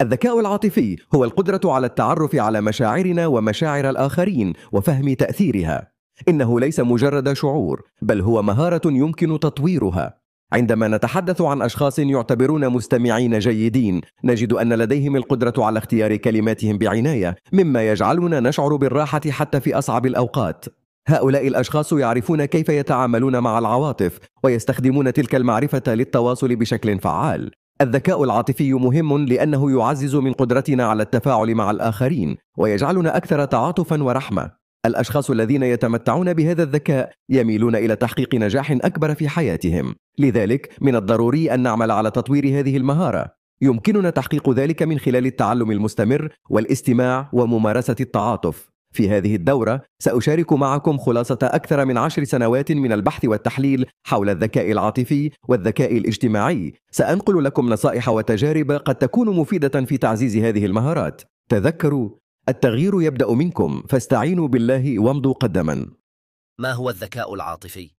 الذكاء العاطفي هو القدرة على التعرف على مشاعرنا ومشاعر الآخرين وفهم تأثيرها. إنه ليس مجرد شعور، بل هو مهارة يمكن تطويرها. عندما نتحدث عن أشخاص يعتبرون مستمعين جيدين، نجد أن لديهم القدرة على اختيار كلماتهم بعناية، مما يجعلنا نشعر بالراحة حتى في أصعب الأوقات. هؤلاء الأشخاص يعرفون كيف يتعاملون مع العواطف ويستخدمون تلك المعرفة للتواصل بشكل فعال الذكاء العاطفي مهم لأنه يعزز من قدرتنا على التفاعل مع الآخرين ويجعلنا أكثر تعاطفا ورحمة الأشخاص الذين يتمتعون بهذا الذكاء يميلون إلى تحقيق نجاح أكبر في حياتهم لذلك من الضروري أن نعمل على تطوير هذه المهارة يمكننا تحقيق ذلك من خلال التعلم المستمر والاستماع وممارسة التعاطف في هذه الدورة سأشارك معكم خلاصة أكثر من عشر سنوات من البحث والتحليل حول الذكاء العاطفي والذكاء الاجتماعي سأنقل لكم نصائح وتجارب قد تكون مفيدة في تعزيز هذه المهارات تذكروا التغيير يبدأ منكم فاستعينوا بالله وامضوا قدما ما هو الذكاء العاطفي؟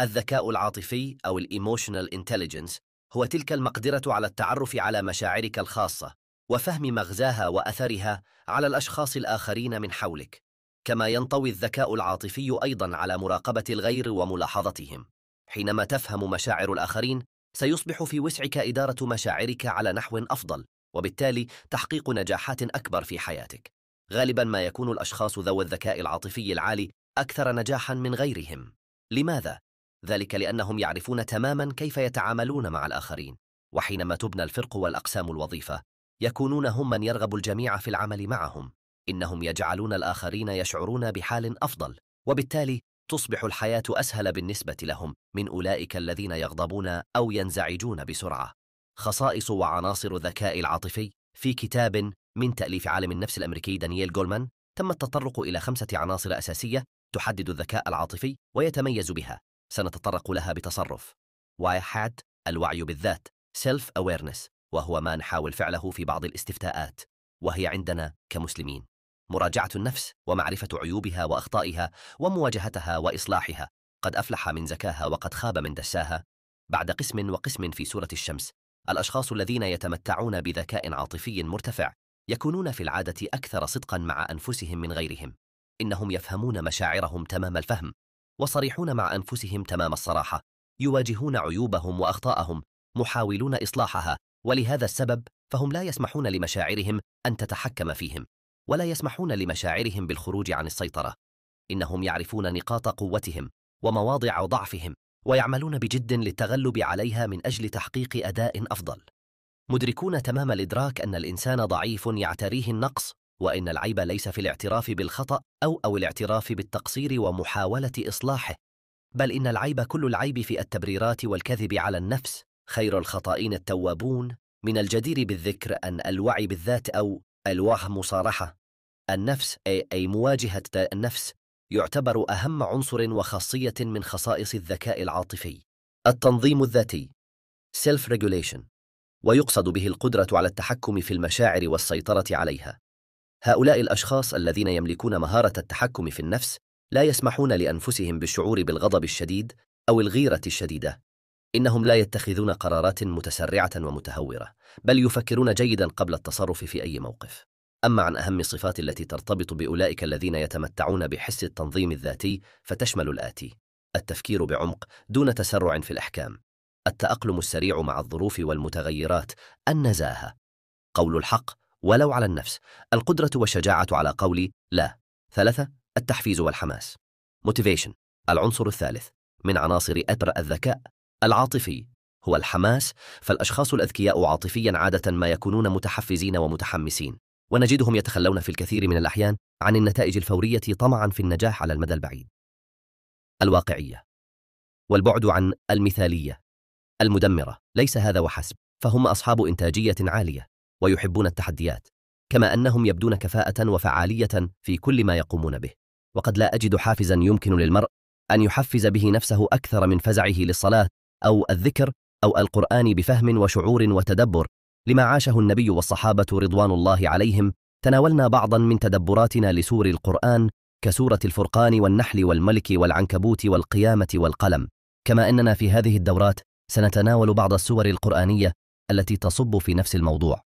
الذكاء العاطفي أو الإيموشنال انتليجنس هو تلك المقدرة على التعرف على مشاعرك الخاصة وفهم مغزاها وأثرها على الأشخاص الآخرين من حولك كما ينطوي الذكاء العاطفي أيضا على مراقبة الغير وملاحظتهم حينما تفهم مشاعر الآخرين سيصبح في وسعك إدارة مشاعرك على نحو أفضل وبالتالي تحقيق نجاحات أكبر في حياتك غالبا ما يكون الأشخاص ذوي الذكاء العاطفي العالي أكثر نجاحا من غيرهم لماذا؟ ذلك لأنهم يعرفون تماما كيف يتعاملون مع الآخرين وحينما تبنى الفرق والأقسام الوظيفة يكونون هم من يرغب الجميع في العمل معهم إنهم يجعلون الآخرين يشعرون بحال أفضل وبالتالي تصبح الحياة أسهل بالنسبة لهم من أولئك الذين يغضبون أو ينزعجون بسرعة خصائص وعناصر الذكاء العاطفي في كتاب من تأليف عالم النفس الأمريكي دانييل جولمان تم التطرق إلى خمسة عناصر أساسية تحدد الذكاء العاطفي ويتميز بها سنتطرق لها بتصرف واحد الوعي بالذات self awareness وهو ما نحاول فعله في بعض الاستفتاءات وهي عندنا كمسلمين مراجعة النفس ومعرفة عيوبها وأخطائها ومواجهتها وإصلاحها قد أفلح من زكاها وقد خاب من دساها بعد قسم وقسم في سورة الشمس الأشخاص الذين يتمتعون بذكاء عاطفي مرتفع يكونون في العادة أكثر صدقا مع أنفسهم من غيرهم إنهم يفهمون مشاعرهم تمام الفهم وصريحون مع أنفسهم تمام الصراحة يواجهون عيوبهم وأخطاءهم محاولون إصلاحها ولهذا السبب فهم لا يسمحون لمشاعرهم أن تتحكم فيهم ولا يسمحون لمشاعرهم بالخروج عن السيطرة إنهم يعرفون نقاط قوتهم ومواضع ضعفهم ويعملون بجد للتغلب عليها من أجل تحقيق أداء أفضل مدركون تمام الإدراك أن الإنسان ضعيف يعتريه النقص وإن العيب ليس في الاعتراف بالخطأ أو أو الاعتراف بالتقصير ومحاولة إصلاحه بل إن العيب كل العيب في التبريرات والكذب على النفس خير الخطائين التوابون من الجدير بالذكر أن الوعي بالذات أو الوعي مصارحة النفس أي مواجهة النفس يعتبر أهم عنصر وخاصية من خصائص الذكاء العاطفي التنظيم الذاتي self regulation ويقصد به القدرة على التحكم في المشاعر والسيطرة عليها هؤلاء الأشخاص الذين يملكون مهارة التحكم في النفس لا يسمحون لأنفسهم بالشعور بالغضب الشديد أو الغيرة الشديدة إنهم لا يتخذون قرارات متسرعة ومتهورة بل يفكرون جيدا قبل التصرف في أي موقف أما عن أهم الصفات التي ترتبط بأولئك الذين يتمتعون بحس التنظيم الذاتي فتشمل الآتي التفكير بعمق دون تسرع في الأحكام التأقلم السريع مع الظروف والمتغيرات النزاهة قول الحق ولو على النفس القدرة والشجاعة على قول لا ثلاثة التحفيز والحماس motivation العنصر الثالث من عناصر أبرأ الذكاء العاطفي هو الحماس فالأشخاص الأذكياء عاطفيا عادة ما يكونون متحفزين ومتحمسين ونجدهم يتخلون في الكثير من الأحيان عن النتائج الفورية طمعا في النجاح على المدى البعيد الواقعية والبعد عن المثالية المدمرة ليس هذا وحسب فهم أصحاب إنتاجية عالية ويحبون التحديات كما أنهم يبدون كفاءة وفعالية في كل ما يقومون به وقد لا أجد حافزا يمكن للمرء أن يحفز به نفسه أكثر من فزعه للصلاة أو الذكر أو القرآن بفهم وشعور وتدبر لما عاشه النبي والصحابة رضوان الله عليهم تناولنا بعضا من تدبراتنا لسور القرآن كسورة الفرقان والنحل والملك والعنكبوت والقيامة والقلم كما أننا في هذه الدورات سنتناول بعض السور القرآنية التي تصب في نفس الموضوع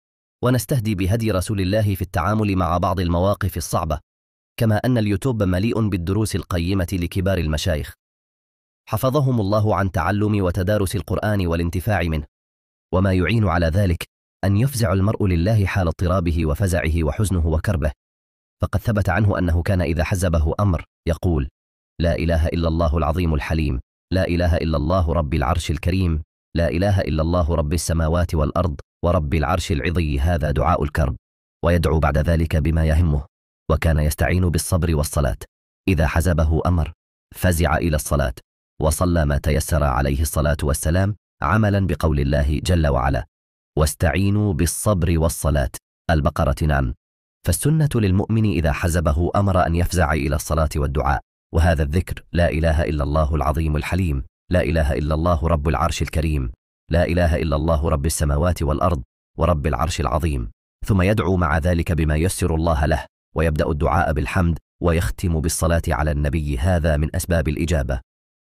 ونستهدي بهدي رسول الله في التعامل مع بعض المواقف الصعبة كما أن اليوتيوب مليء بالدروس القيمة لكبار المشايخ حفظهم الله عن تعلم وتدارس القرآن والانتفاع منه وما يعين على ذلك أن يفزع المرء لله حال اضطرابه وفزعه وحزنه وكربه فقد ثبت عنه أنه كان إذا حزبه أمر يقول لا إله إلا الله العظيم الحليم لا إله إلا الله رب العرش الكريم لا إله إلا الله رب السماوات والأرض ورب العرش العظي هذا دعاء الكرب ويدعو بعد ذلك بما يهمه وكان يستعين بالصبر والصلاة إذا حزبه أمر فزع إلى الصلاة وصلى ما تيسر عليه الصلاة والسلام عملا بقول الله جل وعلا واستعينوا بالصبر والصلاة البقرة نعم فالسنة للمؤمن إذا حزبه أمر أن يفزع إلى الصلاة والدعاء وهذا الذكر لا إله إلا الله العظيم الحليم لا إله إلا الله رب العرش الكريم لا إله إلا الله رب السماوات والأرض ورب العرش العظيم ثم يدعو مع ذلك بما يسر الله له ويبدأ الدعاء بالحمد ويختم بالصلاة على النبي هذا من أسباب الإجابة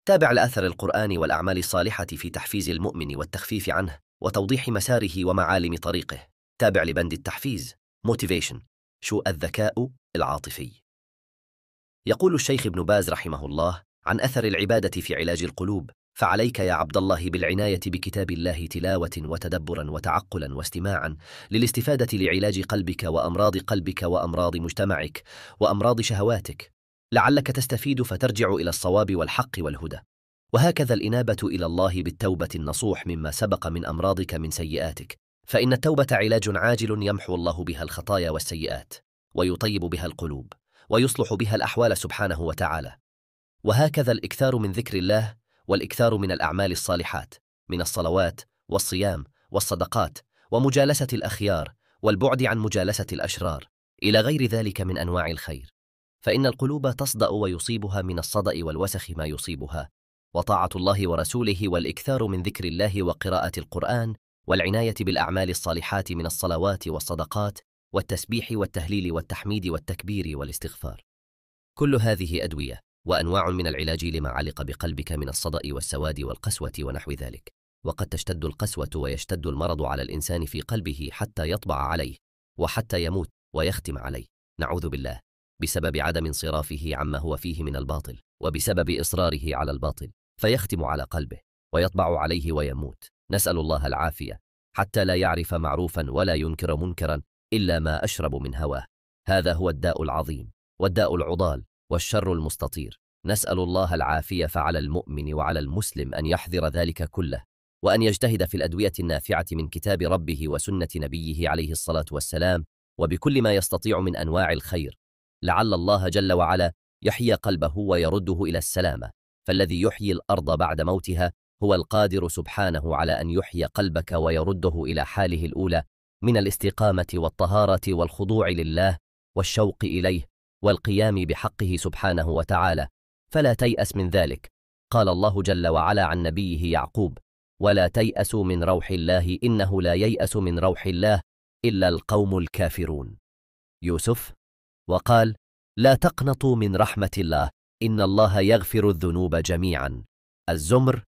تابع لأثر القرآن والأعمال الصالحة في تحفيز المؤمن والتخفيف عنه وتوضيح مساره ومعالم طريقه تابع لبند التحفيز Motivation شو الذكاء العاطفي يقول الشيخ ابن باز رحمه الله عن أثر العبادة في علاج القلوب فعليك يا عبد الله بالعناية بكتاب الله تلاوة وتدبرا وتعقلا واستماعا للاستفادة لعلاج قلبك وأمراض قلبك وأمراض مجتمعك وأمراض شهواتك لعلك تستفيد فترجع إلى الصواب والحق والهدى وهكذا الإنابة إلى الله بالتوبة النصوح مما سبق من أمراضك من سيئاتك فإن التوبة علاج عاجل يمحو الله بها الخطايا والسيئات ويطيب بها القلوب ويصلح بها الأحوال سبحانه وتعالى وهكذا الإكثار من ذكر الله والإكثار من الأعمال الصالحات من الصلوات والصيام والصدقات ومجالسة الأخيار والبعد عن مجالسة الأشرار إلى غير ذلك من أنواع الخير فإن القلوب تصدأ ويصيبها من الصدأ والوسخ ما يصيبها وطاعة الله ورسوله والإكثار من ذكر الله وقراءة القرآن والعناية بالأعمال الصالحات من الصلوات والصدقات والتسبيح والتهليل والتحميد والتكبير والاستغفار كل هذه أدوية وأنواع من العلاج لما علق بقلبك من الصدأ والسواد والقسوة ونحو ذلك وقد تشتد القسوة ويشتد المرض على الإنسان في قلبه حتى يطبع عليه وحتى يموت ويختم عليه نعوذ بالله بسبب عدم انصرافه عما هو فيه من الباطل وبسبب إصراره على الباطل فيختم على قلبه ويطبع عليه ويموت نسأل الله العافية حتى لا يعرف معروفا ولا ينكر منكرا إلا ما أشرب من هواه هذا هو الداء العظيم والداء العضال والشر المستطير نسأل الله العافية فعلى المؤمن وعلى المسلم أن يحذر ذلك كله وأن يجتهد في الأدوية النافعة من كتاب ربه وسنة نبيه عليه الصلاة والسلام وبكل ما يستطيع من أنواع الخير لعل الله جل وعلا يحيي قلبه ويرده إلى السلامة فالذي يحيي الأرض بعد موتها هو القادر سبحانه على أن يحيي قلبك ويرده إلى حاله الأولى من الاستقامة والطهارة والخضوع لله والشوق إليه والقيام بحقه سبحانه وتعالى فلا تيأس من ذلك قال الله جل وعلا عن نبيه يعقوب ولا تيأسوا من روح الله إنه لا ييأس من روح الله إلا القوم الكافرون يوسف وقال لا تقنطوا من رحمة الله إن الله يغفر الذنوب جميعا الزمر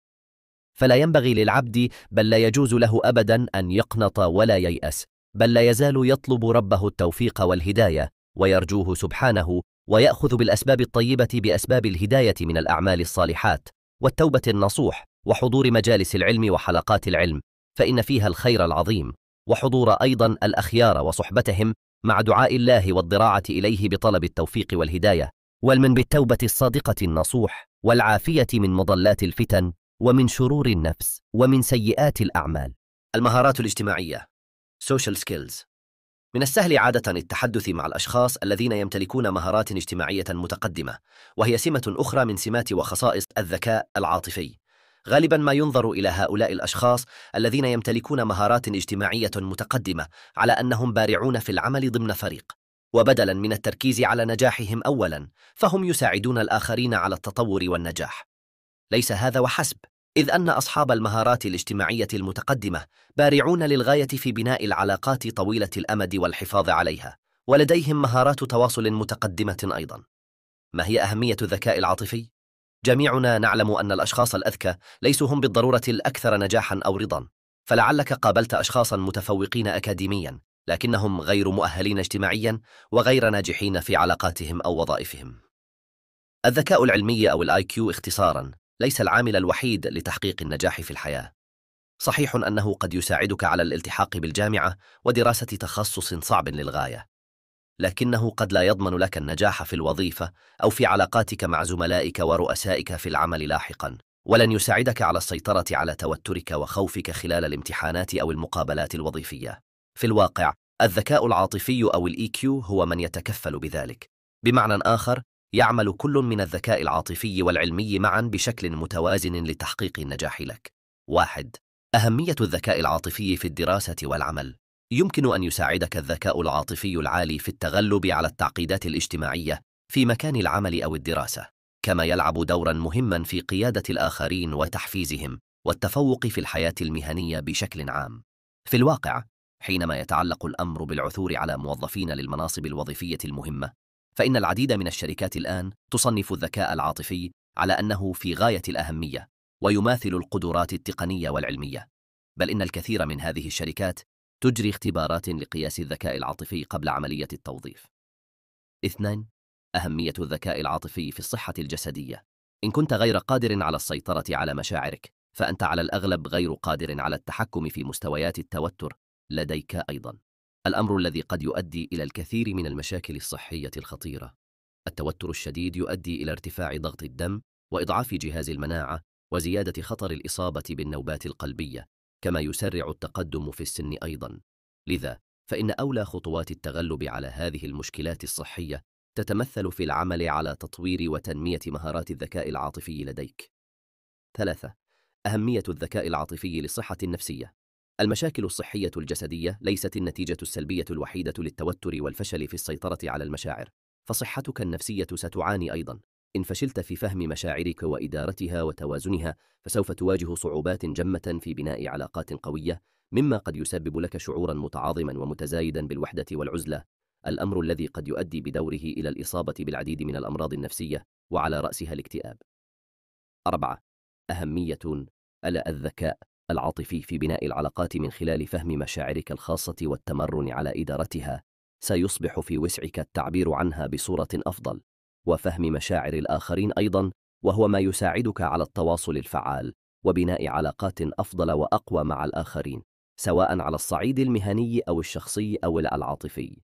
فلا ينبغي للعبد بل لا يجوز له أبدا أن يقنط ولا ييأس بل لا يزال يطلب ربه التوفيق والهداية ويرجوه سبحانه ويأخذ بالأسباب الطيبة بأسباب الهداية من الأعمال الصالحات والتوبة النصوح وحضور مجالس العلم وحلقات العلم فإن فيها الخير العظيم وحضور أيضا الأخيار وصحبتهم مع دعاء الله والضراعة إليه بطلب التوفيق والهداية والمن بالتوبة الصادقة النصوح والعافية من مضلات الفتن ومن شرور النفس ومن سيئات الأعمال المهارات الاجتماعية Social Skills من السهل عادة التحدث مع الأشخاص الذين يمتلكون مهارات اجتماعية متقدمة وهي سمة أخرى من سمات وخصائص الذكاء العاطفي غالبا ما ينظر إلى هؤلاء الأشخاص الذين يمتلكون مهارات اجتماعية متقدمة على أنهم بارعون في العمل ضمن فريق وبدلا من التركيز على نجاحهم أولا فهم يساعدون الآخرين على التطور والنجاح ليس هذا وحسب إذ أن أصحاب المهارات الاجتماعية المتقدمة بارعون للغاية في بناء العلاقات طويلة الأمد والحفاظ عليها ولديهم مهارات تواصل متقدمة أيضا ما هي أهمية الذكاء العاطفي؟ جميعنا نعلم أن الأشخاص الأذكى ليسوا هم بالضرورة الأكثر نجاحا أو رضا فلعلك قابلت أشخاصا متفوقين أكاديميا لكنهم غير مؤهلين اجتماعيا وغير ناجحين في علاقاتهم أو وظائفهم الذكاء العلمي أو الاي كيو اختصارا ليس العامل الوحيد لتحقيق النجاح في الحياة صحيح أنه قد يساعدك على الالتحاق بالجامعة ودراسة تخصص صعب للغاية لكنه قد لا يضمن لك النجاح في الوظيفة أو في علاقاتك مع زملائك ورؤسائك في العمل لاحقاً ولن يساعدك على السيطرة على توترك وخوفك خلال الامتحانات أو المقابلات الوظيفية في الواقع الذكاء العاطفي أو الإي كيو e هو من يتكفل بذلك بمعنى آخر يعمل كل من الذكاء العاطفي والعلمي معا بشكل متوازن لتحقيق النجاح لك واحد أهمية الذكاء العاطفي في الدراسة والعمل يمكن أن يساعدك الذكاء العاطفي العالي في التغلب على التعقيدات الاجتماعية في مكان العمل أو الدراسة، كما يلعب دورًا مهمًا في قيادة الآخرين وتحفيزهم والتفوق في الحياة المهنية بشكل عام. في الواقع، حينما يتعلق الأمر بالعثور على موظفين للمناصب الوظيفية المهمة، فإن العديد من الشركات الآن تصنف الذكاء العاطفي على أنه في غاية الأهمية ويماثل القدرات التقنية والعلمية. بل إن الكثير من هذه الشركات تجري اختبارات لقياس الذكاء العاطفي قبل عملية التوظيف. اثنان أهمية الذكاء العاطفي في الصحة الجسدية. إن كنت غير قادر على السيطرة على مشاعرك، فأنت على الأغلب غير قادر على التحكم في مستويات التوتر لديك أيضاً. الأمر الذي قد يؤدي إلى الكثير من المشاكل الصحية الخطيرة. التوتر الشديد يؤدي إلى ارتفاع ضغط الدم وإضعاف جهاز المناعة وزيادة خطر الإصابة بالنوبات القلبية كما يسرع التقدم في السن أيضا لذا فإن أولى خطوات التغلب على هذه المشكلات الصحية تتمثل في العمل على تطوير وتنمية مهارات الذكاء العاطفي لديك. 3. أهمية الذكاء العاطفي للصحة النفسية المشاكل الصحية الجسدية ليست النتيجة السلبية الوحيدة للتوتر والفشل في السيطرة على المشاعر، فصحتك النفسية ستعاني أيضا، إن فشلت في فهم مشاعرك وإدارتها وتوازنها فسوف تواجه صعوبات جمة في بناء علاقات قوية مما قد يسبب لك شعورا متعاظما ومتزايدا بالوحدة والعزلة الأمر الذي قد يؤدي بدوره إلى الإصابة بالعديد من الأمراض النفسية وعلى رأسها الاكتئاب أربعة أهمية ألا الذكاء العاطفي في بناء العلاقات من خلال فهم مشاعرك الخاصة والتمرن على إدارتها سيصبح في وسعك التعبير عنها بصورة أفضل وفهم مشاعر الآخرين أيضا وهو ما يساعدك على التواصل الفعال وبناء علاقات أفضل وأقوى مع الآخرين سواء على الصعيد المهني أو الشخصي أو العاطفي